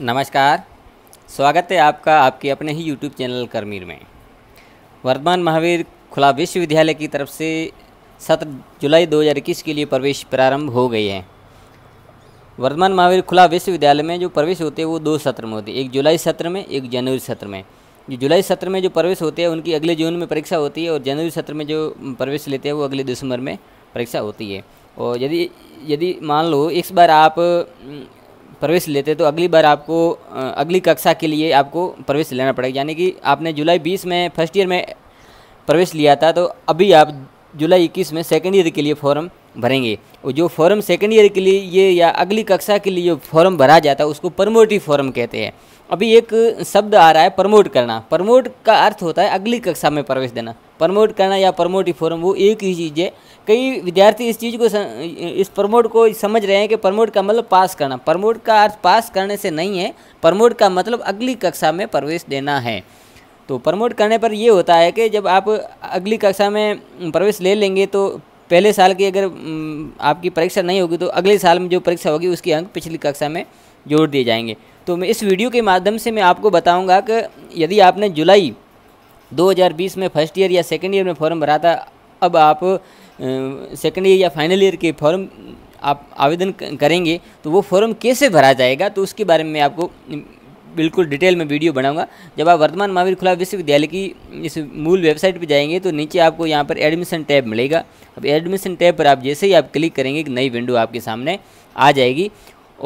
नमस्कार स्वागत है आपका आपके अपने ही यूट्यूब चैनल करमीर में वर्धमान महावीर खुला विश्वविद्यालय की तरफ से सत्र जुलाई 2021 के लिए प्रवेश प्रारंभ हो गई है वर्धमान महावीर खुला विश्वविद्यालय में जो प्रवेश होते हैं वो दो सत्र में होते हैं एक जुलाई सत्र में एक जनवरी सत्र में जो जुलाई सत्र में जो प्रवेश होते हैं उनकी अगले जून में परीक्षा होती है और जनवरी सत्र में जो प्रवेश लेते हैं वो अगले दिसंबर में परीक्षा होती है और यदि यदि मान लो इस बार आप प्रवेश लेते तो अगली बार आपको अगली कक्षा के लिए आपको प्रवेश लेना पड़ेगा यानी कि आपने जुलाई बीस में फर्स्ट ईयर में प्रवेश लिया था तो अभी आप जुलाई इक्कीस में सेकेंड ईयर के लिए फॉर्म भरेंगे और जो फॉर्म सेकेंड ईयर के लिए ये या अगली कक्षा के लिए जो फॉर्म भरा जाता है उसको प्रमोटिव फॉर्म कहते हैं अभी एक शब्द आ रहा है प्रमोट करना प्रमोट का अर्थ होता है अगली कक्षा में प्रवेश देना प्रमोट करना या प्रमोटिव फोरम वो एक ही चीज़ है कई विद्यार्थी इस चीज़ को सम, इस प्रमोट को समझ रहे हैं कि प्रमोट का मतलब पास करना प्रमोट का अर्थ पास करने से नहीं है प्रमोट का मतलब अगली कक्षा में प्रवेश देना है तो प्रमोट करने पर ये होता है कि जब आप अगली कक्षा में प्रवेश ले लेंगे तो पहले साल की अगर आपकी परीक्षा नहीं होगी तो अगले साल में जो परीक्षा होगी उसके अंक पिछली कक्षा में जोड़ दिए जाएंगे तो मैं इस वीडियो के माध्यम से मैं आपको बताऊंगा कि यदि आपने जुलाई 2020 में फर्स्ट ईयर या सेकेंड ईयर में फॉर्म भरा था अब आप सेकेंड ईयर या फाइनल ईयर के फॉर्म आप आवेदन करेंगे तो वो फॉर्म कैसे भरा जाएगा तो उसके बारे में आपको बिल्कुल डिटेल में वीडियो बनाऊंगा जब आप वर्तमान महावीर खुला विश्वविद्यालय की इस मूल वेबसाइट पर जाएंगे तो नीचे आपको यहाँ पर एडमिशन टैब मिलेगा अब एडमिशन टैब पर आप जैसे ही आप क्लिक करेंगे एक नई विंडो आपके सामने आ जाएगी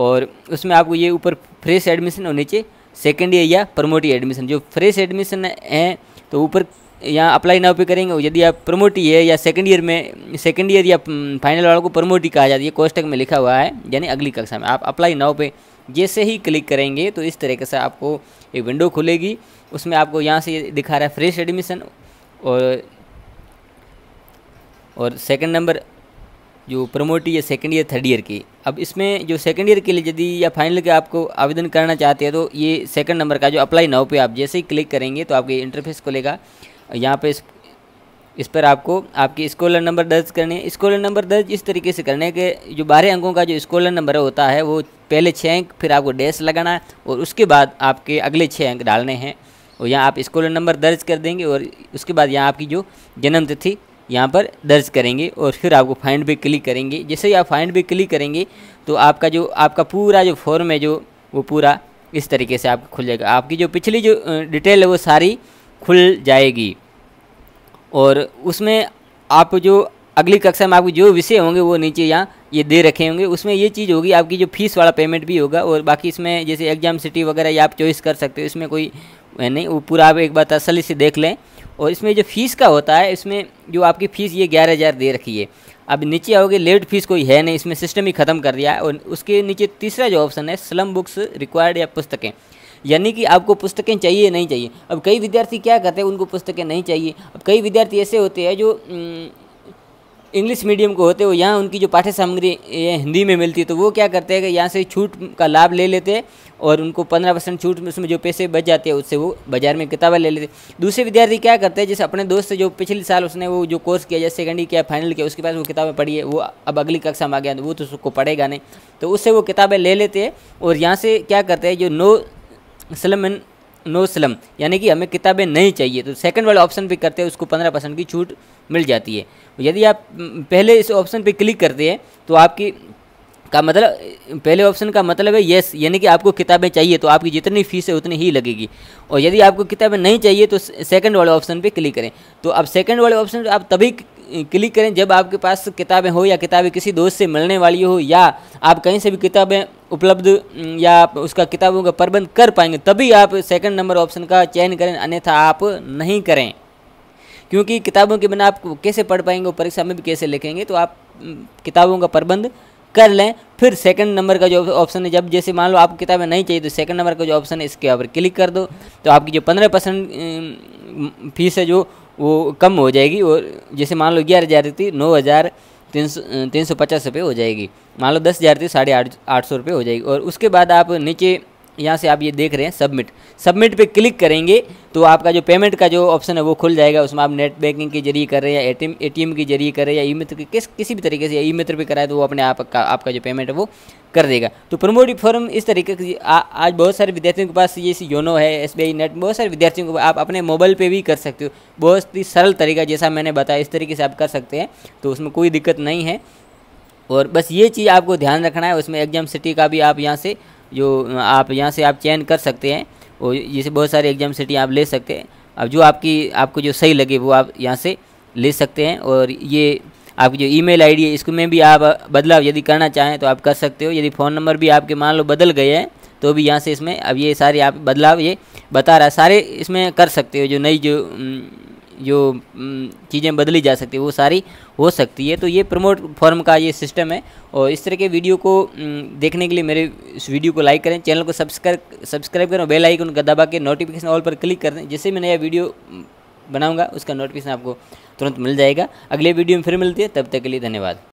और उसमें आपको ये ऊपर फ्रेश एडमिशन और नीचे सेकेंड ईयर या प्रमोटी एडमिशन जो फ्रेश एडमिशन हैं तो ऊपर यहाँ अप्लाई नाउ पे करेंगे यदि आप प्रमोटी है या सेकंड ईयर में सेकंड ईयर या फाइनल वालों को प्रमोटी कहा जाता है कोस्टक में लिखा हुआ है यानी अगली कक्षा में आप अप्लाई नाउ पे जैसे ही क्लिक करेंगे तो इस तरीके से आपको एक विंडो खुलेगी उसमें आपको यहाँ से दिखा रहा है फ्रेश एडमिशन और और सेकंड नंबर जो प्रमोटी या सेकेंड ईयर थर्ड ईयर की अब इसमें जो सेकेंड ईयर के लिए यदि या फाइनल के आपको आवेदन करना चाहते हैं तो ये सेकंड नंबर का जो अप्लाई नाउ पे आप जैसे ही क्लिक करेंगे तो आपके इंटरफेस खुलेगा यहाँ पे इस इस पर आपको आपके स्कॉलर नंबर दर्ज करने हैं स्कॉलर नंबर दर्ज इस तरीके से करने के जो बारह अंकों का जो स्कॉलर नंबर होता है वो पहले छः अंक फिर आपको डैश लगाना है और उसके बाद आपके अगले छः अंक डालने हैं और यहाँ आप स्कॉलर नंबर दर्ज कर देंगे और उसके बाद यहाँ आपकी जो जन्मतिथि यहाँ पर दर्ज करेंगे और फिर आपको फाइंड पे क्लिक करेंगे जैसे ही आप फाइंड पे क्लिक करेंगे तो आपका जो आपका पूरा जो फॉर्म है जो वो पूरा इस तरीके से आपको खुल जाएगा आपकी जो पिछली जो डिटेल है वो सारी खुल जाएगी और उसमें आप जो अगली कक्षा में आपके जो विषय होंगे वो नीचे यहाँ ये दे रखे होंगे उसमें ये चीज़ होगी आपकी जो फीस वाला पेमेंट भी होगा और बाकी इसमें जैसे एग्ज़ाम सिटी वगैरह ये आप चॉइस कर सकते हो इसमें कोई नहीं वो पूरा आप एक बार तसली से देख लें और इसमें जो फ़ीस का होता है इसमें जो आपकी फ़ीस ये ग्यारह हज़ार दे रखी है अब नीचे आओगे लेट फीस कोई है नहीं इसमें सिस्टम ही ख़त्म कर दिया है और उसके नीचे तीसरा जो ऑप्शन है स्लम बुक्स रिक्वायर्ड या पुस्तकें यानी कि आपको पुस्तकें चाहिए नहीं चाहिए अब कई विद्यार्थी क्या करते हैं उनको पुस्तकें नहीं चाहिए अब कई विद्यार्थी ऐसे होते हैं जो इंग्लिश मीडियम को होते हो यहाँ उनकी जो पाठ्य सामग्री हिंदी में मिलती है तो वो क्या करते हैं कि यहाँ से छूट का लाभ ले लेते हैं और उनको पंद्रह परसेंट छूट में उसमें जो पैसे बच जाते हैं उससे वो बाजार में किताबें ले लेते दूसरे विद्यार्थी क्या करते हैं जैसे अपने दोस्त जो पिछले साल उसने वो जो कोर्स किया जैसे सेकेंड किया फाइनल किया उसके पास वो किताबें पढ़ी है वो अब अगली कक्षा में आ गया तो वो तो उसको पढ़ेगा नहीं तो उससे वो किताबें ले लेते हैं और यहाँ से क्या करते हैं जो नो स्लम नो स्लम यानी कि हमें किताबें नहीं चाहिए तो सेकंड वाला ऑप्शन पे करते हैं उसको पंद्रह परसेंट की छूट मिल जाती है तो यदि आप हम्म, पहले इस ऑप्शन पे क्लिक करते हैं तो आपकी का मतलब पहले ऑप्शन का मतलब है येस यानी कि आपको किताबें चाहिए तो आपकी जितनी फीस है उतनी ही लगेगी और यदि आपको किताबें नहीं चाहिए तो सेकंड वाले ऑप्शन पे क्लिक करें तो आप सेकंड वाले ऑप्शन पर आप तभी क्लिक करें जब आपके पास किताबें हो या किताबें किसी दोस्त से मिलने वाली हो या आप कहीं से भी किताबें उपलब्ध या आप उसका किताबों का प्रबंध कर पाएंगे तभी आप सेकंड नंबर ऑप्शन का चयन करें अन्यथा आप नहीं करें क्योंकि किताबों के बिना आप कैसे पढ़ पाएंगे परीक्षा में भी कैसे लिखेंगे तो आप किताबों का प्रबंध कर लें फिर सेकंड नंबर का जो ऑप्शन है जब जैसे मान लो आपको किताबें नहीं चाहिए तो सेकंड नंबर का जो ऑप्शन है इसके ऊपर क्लिक कर दो तो आपकी जो पंद्रह परसेंट फीस है जो वो कम हो जाएगी और जैसे मान लो ग्यारह हज़ार थी नौ हज़ार तीन सौ तीन सौ पचास रुपये हो जाएगी मान लो दस हज़ार थी साढ़े आठ आठ सौ रुपये हो जाएगी और उसके बाद आप नीचे यहाँ से आप ये देख रहे हैं सबमिट सबमिट पे क्लिक करेंगे तो आपका जो पेमेंट का जो ऑप्शन है वो खुल जाएगा उसमें आप नेट बैंकिंग के जरिए कर रहे हैं या ए टी के जरिए कर रहे हैं या ई मित्र किस किसी भी तरीके से या ई मित्र पे कराए तो वो अपने आप का आपका जो पेमेंट है वो कर देगा तो प्रमोट फॉर्म इस तरीके से आज बहुत सारे विद्यार्थियों के पास ये योनो है एस नेट बहुत सारे विद्यार्थियों को आप अपने मोबाइल पर भी कर सकते हो बहुत ही सरल तरीका जैसा मैंने बताया इस तरीके से आप कर सकते हैं तो उसमें कोई दिक्कत नहीं है और बस ये चीज़ आपको ध्यान रखना है उसमें एग्जाम सिटी का भी आप यहाँ से जो आप यहाँ से आप चयन कर सकते हैं और जैसे बहुत सारे एग्जाम सिटी आप ले सकते हैं अब जो आपकी आपको जो सही लगे वो आप यहाँ से ले सकते हैं और ये आपकी जो ईमेल आईडी है इसको में भी आप बदलाव यदि करना चाहें तो आप कर सकते हो यदि फ़ोन नंबर भी आपके मान लो बदल गए हैं तो भी यहाँ से इसमें अब ये सारे आप बदलाव ये बता रहा है सारे इसमें कर सकते हो जो नई जो जो चीज़ें बदली जा सकती है वो सारी हो सकती है तो ये प्रमोट फॉर्म का ये सिस्टम है और इस तरह के वीडियो को देखने के लिए मेरे इस वीडियो को लाइक करें चैनल को सब्सक्राइब सब्सक्राइब करें बेल आइकन का दबा के नोटिफिकेशन ऑल पर क्लिक कर दें जिससे मैं नया वीडियो बनाऊँगा उसका नोटिफिकेशन आपको तुरंत मिल जाएगा अगले वीडियो में फिर मिलती है तब तक के लिए धन्यवाद